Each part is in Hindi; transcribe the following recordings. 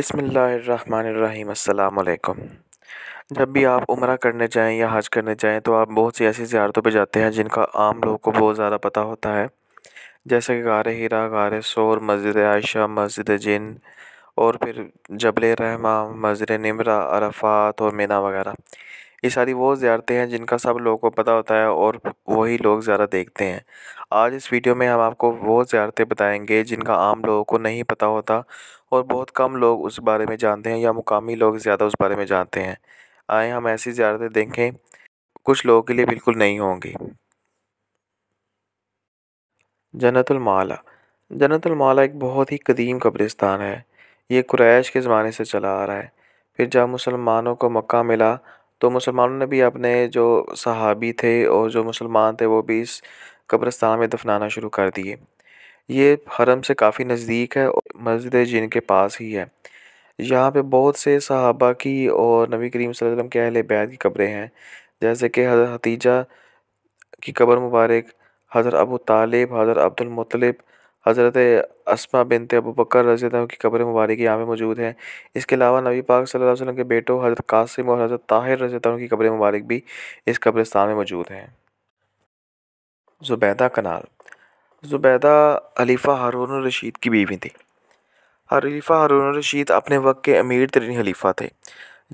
अस्सलाम वालेकुम जब भी आप उम्र करने जाएं या हज करने जाएं तो आप बहुत सी ऐसी ज़्यारतों पर जाते हैं जिनका आम लोगों को बहुत ज़्यादा पता होता है जैसे कि गार हीरा गार शोर मस्जिद आयशा मस्जिद जिन और फिर जबल रहमा मस्जिद निमरा अरफात और मीना वगैरह ये सारी वो ज़्यारतें हैं जिनका सब लोगों को पता होता है और वही लोग ज़्यादा देखते हैं आज इस वीडियो में हम आपको वो ज़्यारतें बताएंगे जिनका आम लोगों को नहीं पता होता और बहुत कम लोग उस बारे में जानते हैं या मुकामी लोग ज़्यादा उस बारे में जानते हैं आए हम ऐसी ज़्यारतें देखें कुछ लोगों के लिए बिल्कुल नहीं होंगी जन्नतमाला जन्नतमाला एक बहुत ही कदीम कब्रिस्तान है ये कुरैश के ज़माने से चला आ रहा है फिर जब मुसलमानों को मक्का मिला तो मुसलमानों ने भी अपने जो सहाबी थे और जो मुसलमान थे वो भी इस कब्रस्तान में दफनाना शुरू कर दिए ये हरम से काफ़ी नज़दीक है और मस्जिद जिन के पास ही है यहाँ पे बहुत से सहाबा की और नबी करीम वसल्लम के अहल बैत की कब्रें हैं जैसे कि हज़रत हतीजा की कब्र मुबारक हज़रत अबू तालिब हज़रत अब्दुलमतलब हज़रत असमा बिनत अबू बकर रज़ी की कब्र मुबारक यहाँ पर मौजूद है इसके अलावा नबी पाक सल्लल्लाहु अलैहि वसल्लम के बेटों हज़रत कासिम और हज़रत ताहिर रज़ी की कब्र मुबारक भी इस कब्रिस्तान में मौजूद हैं ज़ुबैदा कनाल ज़ुबैदा हलीफ़ा हारून रशीद की बीवी थी हलीफ़ा हारून रशीद अपने वक्त के अमीर तरीन हलीफ़ा थे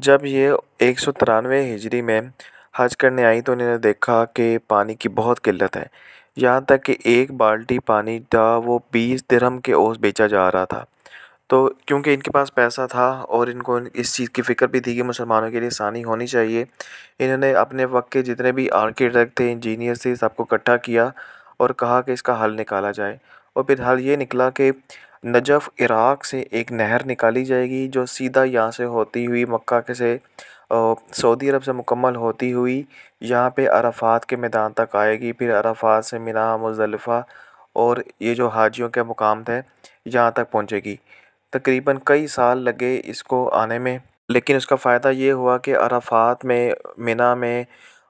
जब ये एक सौ तिरानवे हिजरी में हज करने आई तो उन्होंने देखा कि पानी की बहुत किल्लत है यहाँ तक कि एक बाल्टी पानी था वो बीस दिरहम के ओस बेचा जा रहा था तो क्योंकि इनके पास पैसा था और इनको इस चीज़ की फ़िक्र भी थी कि मुसलमानों के लिए आसानी होनी चाहिए इन्होंने अपने वक्त के जितने भी आर्किटेक्ट थे इंजीनियर थे सबको इकट्ठा किया और कहा कि इसका हल निकाला जाए और फिर हल ये निकला कि नजफ़ इराक़ से एक नहर निकाली जाएगी जो सीधा यहाँ से होती हुई मक्का के से सऊदी अरब से मुकम्मल होती हुई यहाँ पे अराफ़ात के मैदान तक आएगी फिर अराफ़ात से मिना मुजलफ़ा और ये जो हाजियों के मुक़ाम थे यहाँ तक पहुँचेगी तकरीबन कई साल लगे इसको आने में लेकिन उसका फ़ायदा ये हुआ कि अरफात में मिना में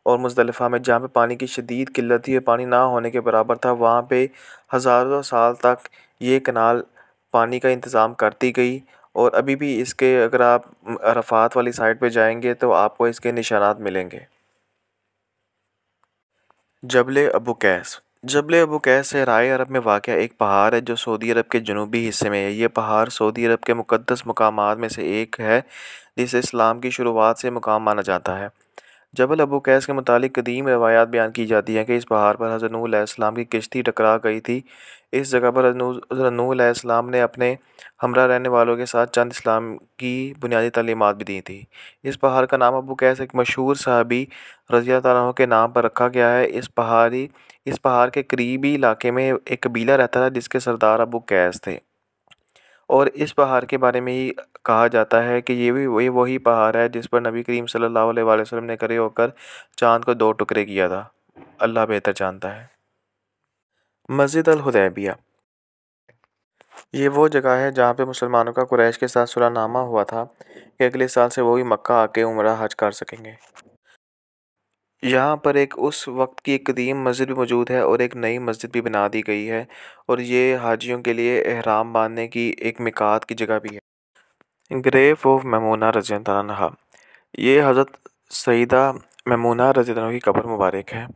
और मुजलफ़ा में जहाँ पर पानी की शदीद किल्लत थी पानी ना होने के बराबर था वहाँ पर हज़ारों साल तक ये कनाल पानी का इंतज़ाम करती गई और अभी भी इसके अगर आप अराफ़ात वाली साइड पे जाएंगे तो आपको इसके निशानात मिलेंगे जबल अबू कैस जबल अबू कैस राय अरब में वाक़ एक पहाड़ है जो सऊदी अरब के जनूबी हिस्से में है ये पहाड़ सऊदी अरब के मुक़दस मकाम में से एक है जिसे इस्लाम की शुरुआत से मुकाम माना जाता है जबल अबू कैस के मुतालिक कदीम रवायात बयान की जाती हैं कि इस पहाड़ पर सलाम की किश्ती टकरा गई थी इस जगह पर हजरतूसम ने अपने हमरा रहने वालों के साथ चंद इस्लाम की बुनियादी तलीमत भी दी थी इस पहाड़ का नाम अबू कैस एक मशहूर साहबी रजिया तह के नाम पर रखा गया है इस पहाड़ी इस पहाड़ के करीबी इलाके में एक कबीला रहता था जिसके सरदार अबू कैस थे और इस पहाड़ के बारे में ही कहा जाता है कि ये भी वही वही पहाड़ है जिस पर नबी करीम सल्लल्लाहु अलैहि वसल्लम ने खड़े होकर चांद को दो टुकड़े किया था अल्लाह बेहतर जानता है मस्जिद अलहुदैबिया ये वो जगह है जहाँ पे मुसलमानों का कुरैश के साथ सुलहनामा हुआ था कि अगले साल से वो भी मक्का आके उम्र हज कर सकेंगे यहाँ पर एक उस वक्त की एक कदीम मस्जिद भी मौजूद है और एक नई मस्जिद भी बना दी गई है और ये हाजियों के लिए अहराम बांधने की एक मिकात की जगह भी है ग्रेफ ऑफ ममूना रज़ी ये हज़रत सईदा ममूना रज़ी की कब्र मुबारक है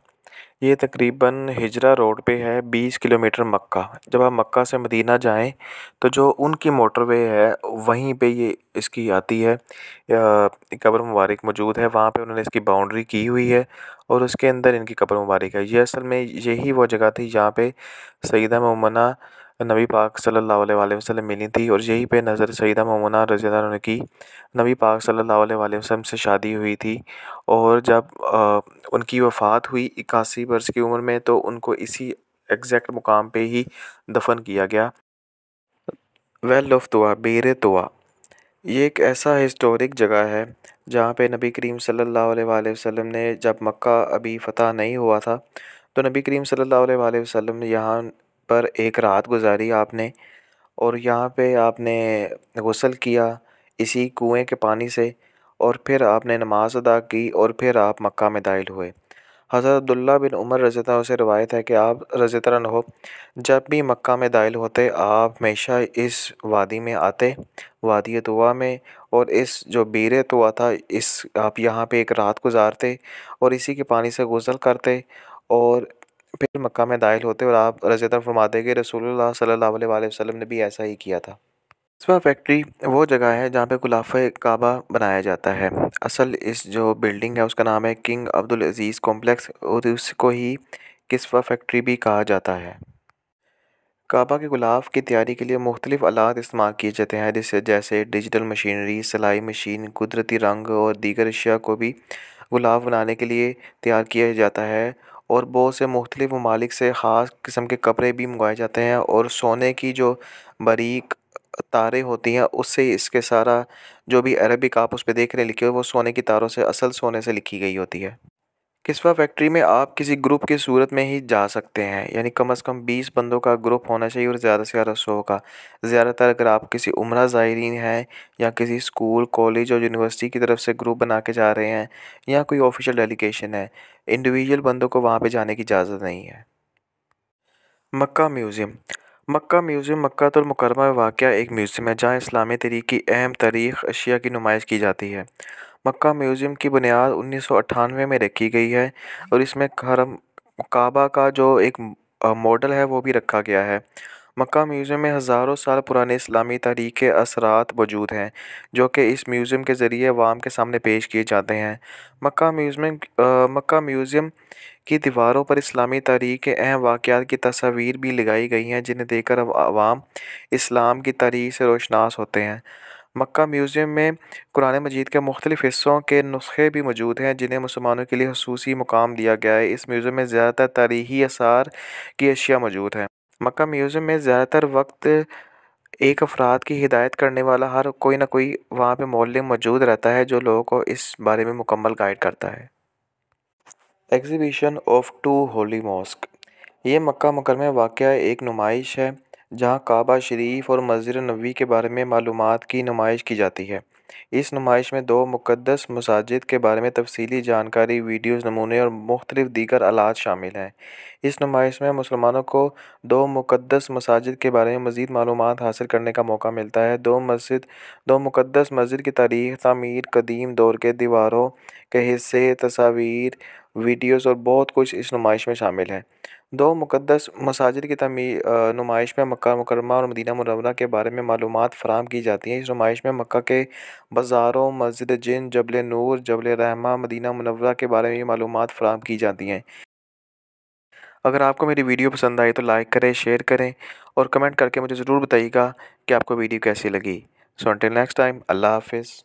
ये तकरीबन हिजरा रोड पे है 20 किलोमीटर मक्का जब आप मक्का से मदीना जाएं तो जो उनकी मोटरवे है वहीं पे ये इसकी आती है कब्र मुबारक मौजूद है वहाँ पे उन्होंने इसकी बाउंड्री की हुई है और उसके अंदर इनकी कब्र मुबारक है ये असल में यही वो जगह थी जहाँ पे सईदा ममना नबी पाक सल्लल्लाहु अलैहि वसल्लम मिली थी और यहीं पे नज़र सईदा ममूना रज़ी की नबी पाक सल्लल्लाहु अलैहि वसल्लम से शादी हुई थी और जब आ, उनकी वफ़ात हुई इक्यासी बरस की उम्र में तो उनको इसी एग्जैक्ट मुकाम पे ही दफन किया गया वेल ऑफ तो बेर तो ये एक ऐसा हिस्टोरिक जगह है जहाँ पे नबी करीम सल्लल्लाहु अलैहि वसल्लम ने जब मक्का अभी फ़तह नहीं हुआ था तो नबी करीम सल्लल्लाहु अलैहि वसल्लम ने यहाँ पर एक रात गुज़ारी आपने और यहाँ पे आपने गसल किया इसी कुएँ के पानी से और फिर आपने नमाज़ अदा की और फिर आप मक्का में दायल हुए हज़रत अब्दुल्ला बिन उमर रजत से रवायत है कि आप रजत हो जब भी मक्का में दायल होते आप हमेशा इस वादी में आते वादी दुआ में और इस जो बीर तुआ था इस आप यहाँ पे एक रात गुज़ारते और इसी के पानी से गुज़ल करते और फिर मक्का में दाखिल होते और आप रजतर फरमाते कि रसोल्ला सल्ला वसलम ने भी ऐसा ही किया था इसवा फैक्ट्री वो जगह है जहाँ पे गुलाफ काबा बनाया जाता है असल इस जो बिल्डिंग है उसका नाम है किंग अब्दुल अज़ीज़ कॉम्प्लेक्स और उसको ही किसवा फैक्ट्री भी कहा जाता है काबा के गुलाफ की तैयारी के लिए मुख्तलिफ आलात इस्तेमाल किए जाते हैं जिससे जैसे डिजिटल मशीनरी सिलाई मशीन कुदरती रंग और दीगर अशिया को भी गुलाफ बनाने के लिए तैयार किया जाता है और बहुत से मुख्तलिफ़ ममालिक से ख़ास किस्म के कपड़े भी मंगवाए जाते हैं और सोने की जो बारीक तारे होती हैं उससे इसके सारा जो भी अरबिक आप उस पर देख रहे लिखे हुए वो सोने की तारों से असल सोने से लिखी गई होती है किस्वा फैक्ट्री में आप किसी ग्रुप की सूरत में ही जा सकते हैं यानी कम अज़ कम बीस बंदों का ग्रुप होना चाहिए और ज़्यादा से ज़्यादा सौ का ज़्यादातर अगर आप किसी उम्र ज़ायरीन हैं या किसी स्कूल कॉलेज और यूनिवर्सिटी की तरफ से ग्रुप बना के जा रहे हैं या कोई ऑफिशियल डेलीगेशन है इंडिविजुअल बंदों को वहाँ पर जाने की इजाज़त नहीं है मक्का म्यूज़ियम मक्का म्यूज़ियम मक्तुलमकरमा में वाक़ एक म्यूज़ियम है जहाँ इस्लामी तरीक़ की अहम तारीख़ अशिया की नुमाइश की जाती है मक्का म्यूज़ियम की बुनियाद उन्नीस सौ में रखी गई है और इसमें हरम काबा का जो एक मॉडल है वो भी रखा गया है मक्का म्यूज़ियम में हज़ारों साल पुराने इस्लामी तारीख़ के असरात मौजूद हैं जो कि इस म्यूज़ियम के ज़रिए अवाम के सामने पेश किए जाते हैं मक्का म्यूज़ियम मक्का म्यूज़ियम की दीवारों पर इस्लामी तारीख़ के अहम वाक़ात की तस्वीर भी लगाई गई हैं जिन्हें देखकर आवाम इस्लाम की तारीख से रोशनास होते हैं मक्का म्यूज़ियम में कुरान मजीद के मुख्तलिफ़ हिस्सों के नुस्खे भी मौजूद हैं जिन्हें मुसलमानों के लिए खसूसी मुकाम दिया गया है इस म्यूज़ियम में ज़्यादातर तारीख़ी आसार की अशिया मौजूद हैं मक्का म्यूज़ियम में ज़्यादातर वक्त एक अफराद की हिदायत करने वाला हर कोई ना कोई वहाँ पर मौल मौजूद रहता है जो लोगों को इस बारे में मुकम्मल गाइड करता है exhibition of two holy mosque ये मक्का मकर में वाक़ एक नुमाइश है जहाँ काबा शरीफ़ और मस्जिद नबी के बारे में मालूम की नुमाइश की जाती है इस नुमाइश में दो मुक़दस मसाजिद के बारे में तफसली जानकारी वीडियोस नमूने और मुख्तलिफ़ दीगर आलात शामिल हैं इस नुमाइश में मुसलमानों को दो मुक़दस मसाजिद के बारे में मज़ीद मालूम हासिल करने का मौका मिलता है दो मस्जिद दो मुक़दस मस्जिद की तारीख तमीर कदीम दौर के दीवारों के हिस्से तस्वीर वीडियोज़ और बहुत कुछ इस नुमाइश में शामिल है दो मुक़दस मसाजिद की तमी नुमाइश में मक् मुकरमा और मदीना मनवरा के बारे में मालूम फराम की जाती हैं इस नुमाइश में मक् के बाज़ारों मस्जिद जिन जबल नूर जबल रहमा मदीना मनवरा के बारे में मालूम फराम की जाती हैं अगर आपको मेरी वीडियो पसंद आई तो लाइक करें शेयर करें और कमेंट करके मुझे ज़रूर बताइएगा कि आपको वीडियो कैसी लगी सो अंटिल नेक्स्ट टाइम अल्लाह हाफिज़